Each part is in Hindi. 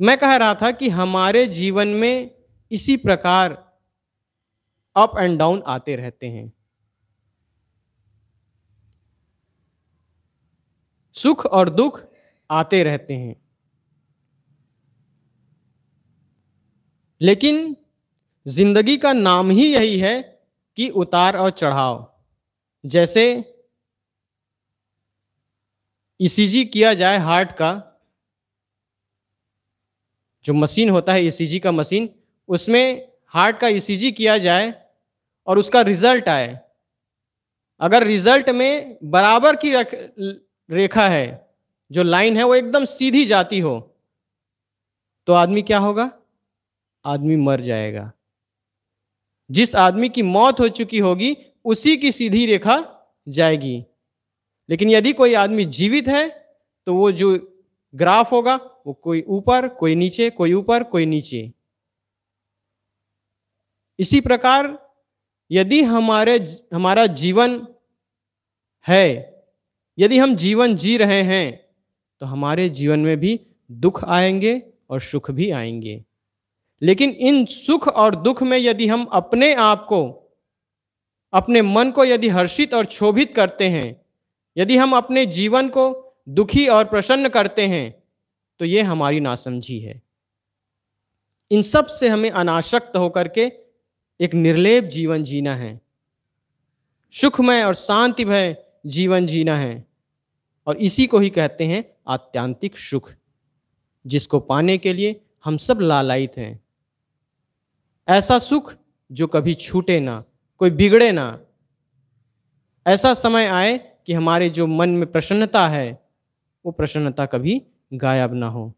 मैं कह रहा था कि हमारे जीवन में इसी प्रकार अप एंड डाउन आते रहते हैं सुख और दुख आते रहते हैं लेकिन जिंदगी का नाम ही यही है कि उतार और चढ़ाव जैसे ईसीजी किया जाए हार्ट का जो मशीन होता है ई e का मशीन उसमें हार्ट का ईसीजी e किया जाए और उसका रिजल्ट आए अगर रिजल्ट में बराबर की रख, रेखा है जो लाइन है वो एकदम सीधी जाती हो तो आदमी क्या होगा आदमी मर जाएगा जिस आदमी की मौत हो चुकी होगी उसी की सीधी रेखा जाएगी लेकिन यदि कोई आदमी जीवित है तो वो जो ग्राफ होगा वो कोई ऊपर कोई नीचे कोई ऊपर कोई नीचे इसी प्रकार यदि हमारे हमारा जीवन है यदि हम जीवन जी रहे हैं तो हमारे जीवन में भी दुख आएंगे और सुख भी आएंगे लेकिन इन सुख और दुख में यदि हम अपने आप को अपने मन को यदि हर्षित और क्षोभित करते हैं यदि हम अपने जीवन को दुखी और प्रसन्न करते हैं तो ये हमारी नासमझी है इन सब से हमें अनाशक्त होकर के एक निर्लेप जीवन जीना है सुखमय और शांति भय जीवन जीना है और इसी को ही कहते हैं आत्यांतिक सुख जिसको पाने के लिए हम सब लालयित हैं ऐसा सुख जो कभी छूटे ना कोई बिगड़े ना ऐसा समय आए कि हमारे जो मन में प्रसन्नता है वो प्रसन्नता कभी गायब ना हो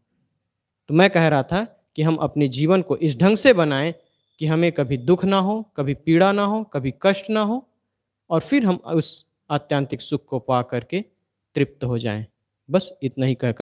तो मैं कह रहा था कि हम अपने जीवन को इस ढंग से बनाएं कि हमें कभी दुख ना हो कभी पीड़ा ना हो कभी कष्ट ना हो और फिर हम उस आत्यांतिक सुख को पा करके तृप्त हो जाएं बस इतना ही कहकर